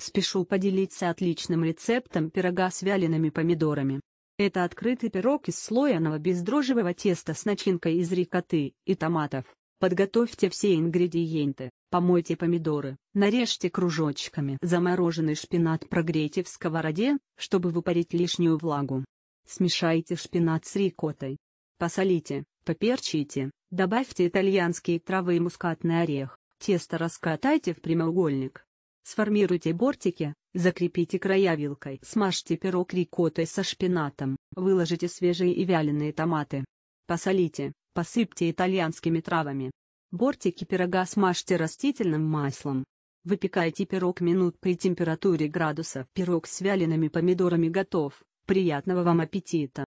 Спешу поделиться отличным рецептом пирога с вялеными помидорами. Это открытый пирог из слоеного бездрожжевого теста с начинкой из рикоты и томатов. Подготовьте все ингредиенты, помойте помидоры, нарежьте кружочками. Замороженный шпинат прогрейте в сковороде, чтобы выпарить лишнюю влагу. Смешайте шпинат с рикотой, Посолите, поперчите, добавьте итальянские травы и мускатный орех. Тесто раскатайте в прямоугольник. Сформируйте бортики, закрепите края вилкой. Смажьте пирог рикоттой со шпинатом, выложите свежие и вяленые томаты. Посолите, посыпьте итальянскими травами. Бортики пирога смажьте растительным маслом. Выпекайте пирог минут при температуре градусов. Пирог с вялеными помидорами готов. Приятного вам аппетита!